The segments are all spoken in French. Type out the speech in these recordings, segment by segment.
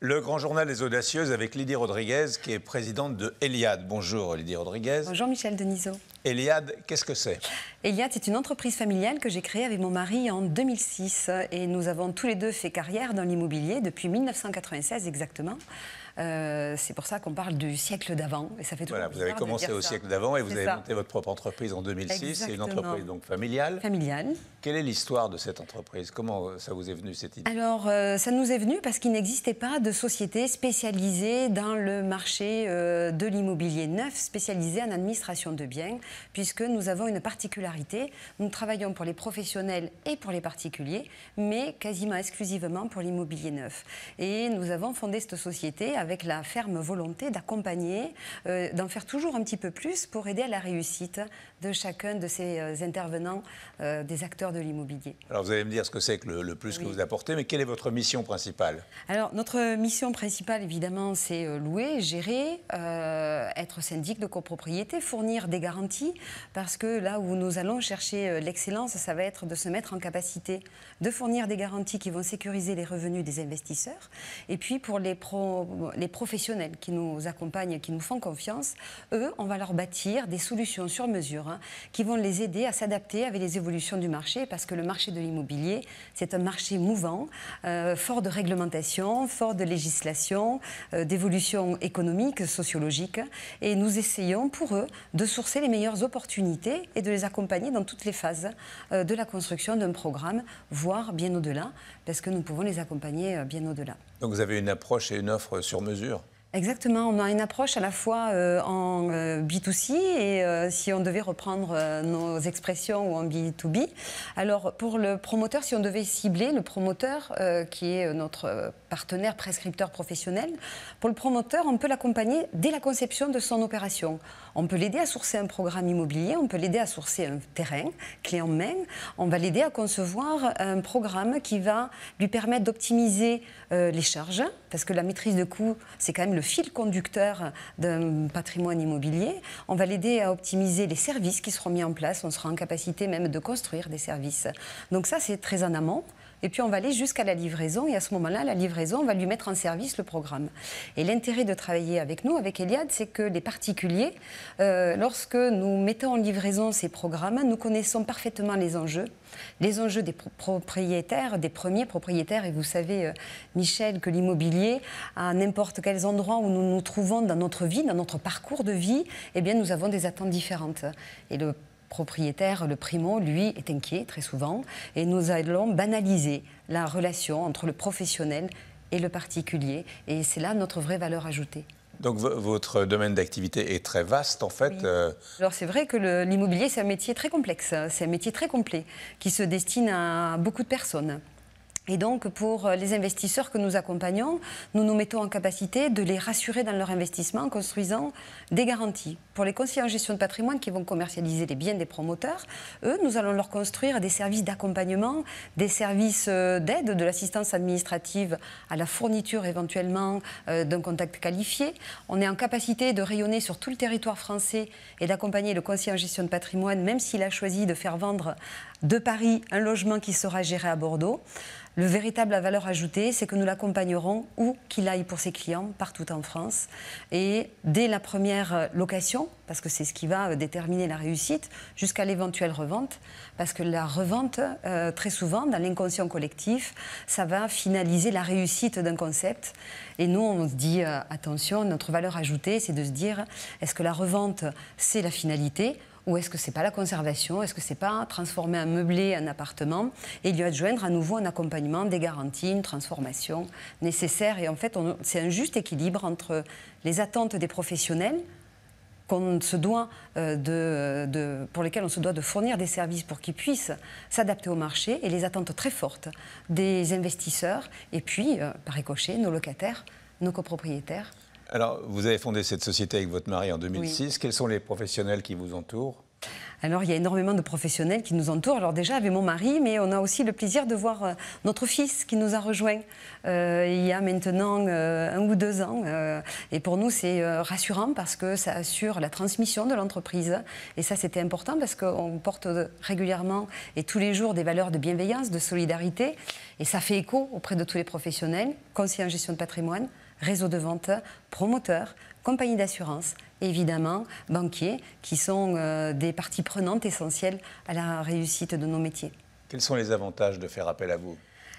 Le grand journal des audacieuses avec Lydie Rodriguez, qui est présidente de Eliade. Bonjour Lydie Rodriguez. Bonjour Michel Denisot. Eliade, qu'est-ce que c'est Eliade, c'est une entreprise familiale que j'ai créée avec mon mari en 2006. Et nous avons tous les deux fait carrière dans l'immobilier depuis 1996 exactement. Euh, c'est pour ça qu'on parle du siècle d'avant. Et ça fait Voilà, vous avez commencé au siècle d'avant et vous avez monté votre propre entreprise en 2006. C'est une entreprise donc familiale. Familiale. Quelle est l'histoire de cette entreprise Comment euh, ça vous est venu cette idée Alors, euh, ça nous est venu parce qu'il n'existait pas de société spécialisée dans le marché de l'immobilier neuf, spécialisée en administration de biens, puisque nous avons une particularité. Nous travaillons pour les professionnels et pour les particuliers, mais quasiment exclusivement pour l'immobilier neuf. Et nous avons fondé cette société avec la ferme volonté d'accompagner, euh, d'en faire toujours un petit peu plus pour aider à la réussite de chacun de ces euh, intervenants, euh, des acteurs de l'immobilier. Alors vous allez me dire ce que c'est que le, plus que vous apportez, mais quelle est votre mission principale Alors notre mission principale, évidemment, c'est louer, gérer, être syndic de copropriété, fournir des garanties, parce que là où nous allons chercher l'excellence, ça va être de se mettre en capacité de fournir des garanties qui vont sécuriser les revenus des investisseurs. Et puis pour les, les professionnels qui nous accompagnent, qui nous font confiance, eux, on va leur bâtir des solutions sur mesure hein, qui vont les aider à s'adapter avec les évolutions du marché, parce que le marché de l'immobilier, c'est un marché mouvant, euh, fort de réglementation, fort de législation, euh, d'évolution économique, sociologique, et nous essayons pour eux de sourcer les meilleures opportunités et de les accompagner dans toutes les phases euh, de la construction d'un programme, voire bien au-delà, parce que nous pouvons les accompagner euh, bien au-delà. Donc vous avez une approche et une offre sur mesure Exactement, on a une approche à la fois euh, en euh, B2C et euh, si on devait reprendre euh, nos expressions ou en B2B. Alors pour le promoteur, si on devait cibler le promoteur euh, qui est notre partenaire prescripteur professionnel, pour le promoteur, on peut l'accompagner dès la conception de son opération. On peut l'aider à sourcer un programme immobilier, on peut l'aider à sourcer un terrain, clé en main, on va l'aider à concevoir un programme qui va lui permettre d'optimiser les charges, parce que la maîtrise de coûts, c'est quand même le fil conducteur d'un patrimoine immobilier. On va l'aider à optimiser les services qui seront mis en place. On sera en capacité même de construire des services. Donc ça, c'est très en amont et puis on va aller jusqu'à la livraison. Et à ce moment-là, la livraison, on va lui mettre en service le programme. Et l'intérêt de travailler avec nous, avec Eliade, c'est que les particuliers, euh, lorsque nous mettons en livraison ces programmes, nous connaissons parfaitement les enjeux, les enjeux des propriétaires, des premiers propriétaires. Et vous savez, euh, Michel, que l'immobilier, à n'importe quel endroit où nous nous trouvons dans notre vie, dans notre parcours de vie, eh bien, nous avons des attentes différentes. Et le propriétaire, le primo, lui, est inquiet très souvent et nous allons banaliser la relation entre le professionnel et le particulier. Et c'est là notre vraie valeur ajoutée. Donc votre domaine d'activité est très vaste en fait. Euh. Alors c'est vrai que l'immobilier c'est un métier très complexe, hein. c'est un métier très complet qui se destine à beaucoup de personnes. Et donc, pour les investisseurs que nous accompagnons, nous nous mettons en capacité de les rassurer dans leur investissement en construisant des garanties. Pour les conseillers en gestion de patrimoine qui vont commercialiser les biens des promoteurs, eux, nous allons leur construire des services d'accompagnement, des services euh, d'aide, de l'assistance administrative à la fourniture éventuellement euh, d'un contact qualifié. On est en capacité de rayonner sur tout le territoire français et d'accompagner le conseiller en gestion de patrimoine, même s'il a choisi de faire vendre de Paris un logement qui sera géré à Bordeaux. Le véritable valeur ajoutée, c'est que nous l'accompagnerons où qu'il aille pour ses clients, partout en France. Et dès la première location, parce que c'est ce qui va déterminer la réussite, jusqu'à l'éventuelle revente, parce que la revente, euh, très souvent, dans l'inconscient collectif, ça va finaliser la réussite d'un concept. Et nous, on se dit, euh, attention, notre valeur ajoutée, c'est de se dire, est-ce que la revente, c'est la finalité ou est-ce que ce n'est pas la conservation Est-ce que ce n'est pas transformer un meublé un appartement et lui adjoindre à nouveau un accompagnement, des garanties, une transformation nécessaire Et en fait, c'est un juste équilibre entre les attentes des professionnels euh, pour lesquels on se doit de fournir des services pour qu'ils puissent s'adapter au marché et les attentes très fortes des investisseurs et puis, euh, par ricochet, nos locataires, nos copropriétaires alors, vous avez fondé cette société avec votre mari en 2006. Quels sont les professionnels qui vous entourent alors, il y a énormément de professionnels qui nous entourent. Alors déjà, avec mon mari, mais on a aussi le plaisir de voir euh, notre fils qui nous a rejoints euh, il y a maintenant euh, un ou deux ans. et pour nous, c'est rassurant parce que ça assure la transmission de l'entreprise. Et ça, c'était important parce qu'on porte régulièrement et tous les jours des valeurs de bienveillance, de solidarité. Et ça fait écho auprès de tous les professionnels, conseillers en gestion de patrimoine, réseaux de vente, promoteurs, compagnies d'assurance, évidemment banquiers, qui sont euh, des parties prenantes essentielles à la réussite de nos métiers. Quels sont les avantages de faire appel à vous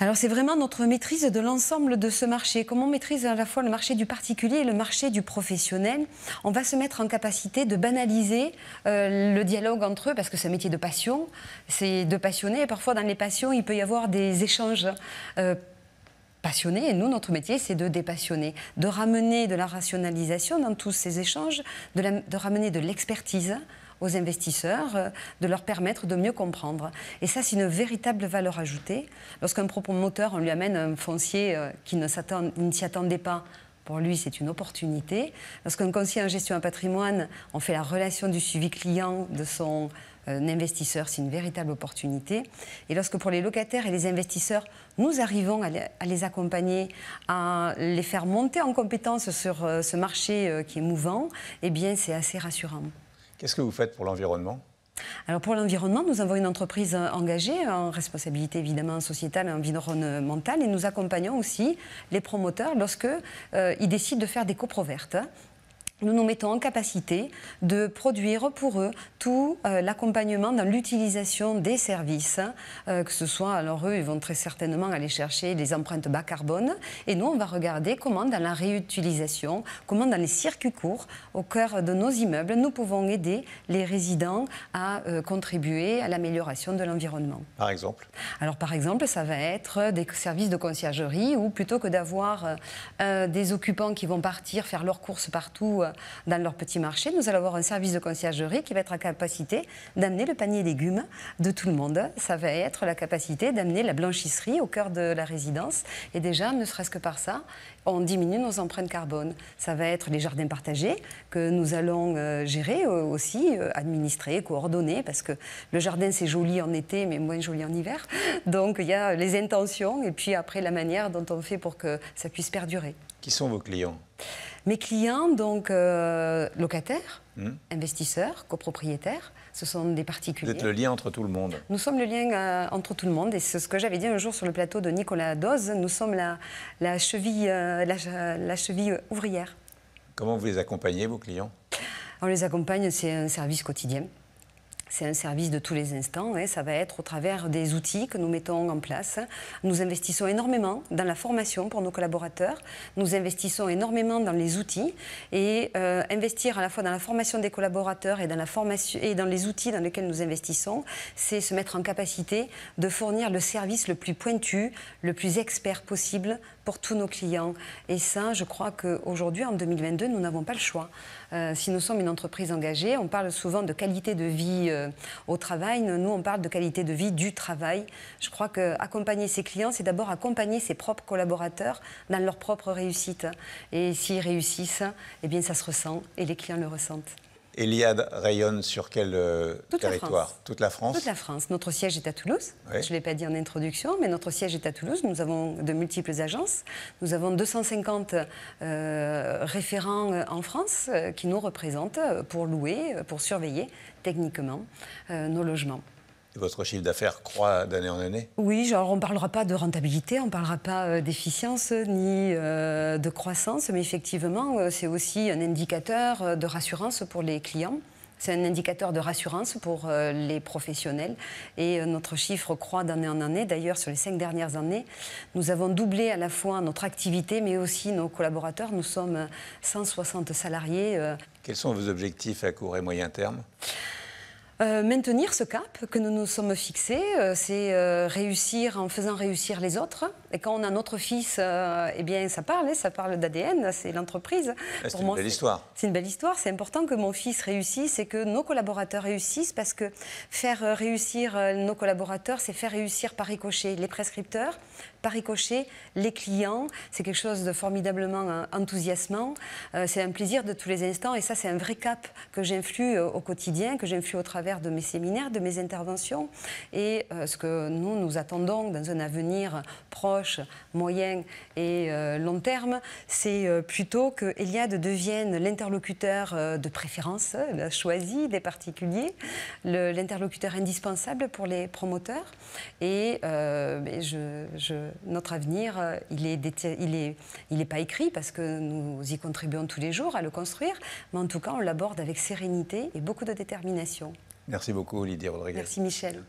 alors c'est vraiment notre maîtrise de l'ensemble de ce marché. Comment on maîtrise à la fois le marché du particulier et le marché du professionnel On va se mettre en capacité de banaliser euh, le dialogue entre eux parce que c'est un métier de passion, c'est de passionner. et parfois dans les passions il peut y avoir des échanges. Euh, passionner. Et nous, notre métier, c'est de dépassionner, de ramener de la rationalisation dans tous ces échanges, de, ramener de l'expertise aux investisseurs, euh, de leur permettre de mieux comprendre. Et ça, c'est une véritable valeur ajoutée. Lorsqu'un moteur, on lui amène un foncier euh, qui ne s'y attendait pas, pour lui, c'est une opportunité. Lorsqu'un conseiller en gestion de patrimoine, on fait la relation du suivi client de son euh, investisseur, c'est une véritable opportunité. Et lorsque pour les locataires et les investisseurs, nous arrivons à les, accompagner, à les faire monter en compétence sur euh, ce marché euh, qui est mouvant, eh bien, c'est assez rassurant. Qu'est-ce que vous faites pour l'environnement alors pour l'environnement, nous avons une entreprise euh, engagée en responsabilité évidemment sociétale et environnementale et nous accompagnons aussi les promoteurs lorsqu'ils euh, décident de faire des coprovertes nous nous mettons en capacité de produire pour eux tout euh, l'accompagnement dans l'utilisation des services, hein. euh, que ce soit, alors eux, ils vont très certainement aller chercher des empreintes bas carbone, et nous, on va regarder comment dans la réutilisation, comment dans les circuits courts, au cœur de nos immeubles, nous pouvons aider les résidents à euh, contribuer à l'amélioration de l'environnement. Par exemple Alors par exemple, ça va être des services de conciergerie, où plutôt que d'avoir des occupants qui vont partir faire leurs courses partout, dans leur petit marché, nous allons avoir un service de conciergerie qui va être à capacité d'amener le panier légumes de tout le monde. Ça va être la capacité d'amener la blanchisserie au cœur de la résidence. Et déjà, ne serait-ce que par ça, on diminue nos empreintes carbone. Ça va être les jardins partagés que nous allons euh, gérer euh, aussi, euh, administrer, coordonner, parce que le jardin, c'est joli en été, mais moins joli en hiver. Donc, il y a les intentions et puis après la manière dont on fait pour que ça puisse perdurer. Qui sont vos clients mes clients, donc euh, locataires, hmm. investisseurs, copropriétaires, ce sont des particuliers. Vous êtes le lien entre tout le monde. Nous sommes le lien euh, entre tout le monde. Et c'est ce que j'avais dit un jour sur le plateau de Nicolas Dose. Nous sommes la cheville, euh, la cheville ouvrière. Comment vous les accompagnez, vos clients on les accompagne, c'est un service quotidien c'est un service de tous les instants. et hein. ça va être au travers des outils que nous mettons en place. Nous investissons énormément dans la formation pour nos collaborateurs. Nous investissons énormément dans les outils et euh, investir à la fois dans la formation des collaborateurs et dans la formation et dans les outils dans lesquels nous investissons, c'est se mettre en capacité de fournir le service le plus pointu, le plus expert possible pour tous nos clients. Et ça, je crois qu'aujourd'hui, en 2022, nous n'avons pas le choix. Euh, si nous sommes une entreprise engagée, on parle souvent de qualité de vie euh, au travail. Nous, on parle de qualité de vie du travail. Je crois qu'accompagner ses clients, c'est d'abord accompagner ses propres collaborateurs dans leur propre réussite. Et s'ils réussissent, eh bien, ça se ressent et les clients le ressentent. Eliade rayonne sur quel euh, territoire Toute la France Toute la France. Notre siège est à Toulouse. Je ne l'ai pas dit en introduction, mais notre siège est à Toulouse. Nous avons de multiples agences. Nous avons 250 euh, référents euh, en France qui nous représentent pour louer, pour surveiller techniquement nos logements votre chiffre d'affaires croît d'année en année Oui, genre on ne parlera pas de rentabilité, on ne parlera pas euh, d'efficience euh, ni euh, de croissance, mais effectivement, c'est aussi un indicateur de rassurance pour les clients. C'est un indicateur de rassurance pour les professionnels et notre chiffre croît d'année en année. D'ailleurs, sur les cinq dernières années, nous avons doublé à la fois notre activité mais aussi nos collaborateurs. Nous sommes 160 salariés. Quels sont vos objectifs à court et moyen terme euh, maintenir ce cap que nous nous sommes fixés, euh, c'est euh, réussir en faisant réussir les autres. Et quand on a notre fils, eh bien, ça parle, hein, ça parle d'ADN, c'est l'entreprise. c'est une belle histoire. C'est une belle histoire. C'est important que mon fils réussisse et que nos collaborateurs réussissent parce que faire réussir nos collaborateurs, c'est faire réussir par ricochet les prescripteurs, par ricocher les clients. C'est quelque chose de formidablement euh, enthousiasmant. Euh, c'est un plaisir de tous les instants et ça, c'est un vrai cap que j'influe euh, au quotidien, que j'influe au travers de mes séminaires, de mes interventions et ce que nous, nous attendons dans un avenir proche, moyen et euh, long terme, c'est euh, plutôt que Eliade devienne l'interlocuteur euh, de préférence choisi des particuliers, l'interlocuteur indispensable pour les promoteurs. Et notre avenir, il n'est il est, il est pas écrit parce que nous y contribuons tous les jours à le construire, mais en tout cas, on l'aborde avec sérénité et beaucoup de détermination. Merci beaucoup, Lydia Rodriguez. Merci, Michel.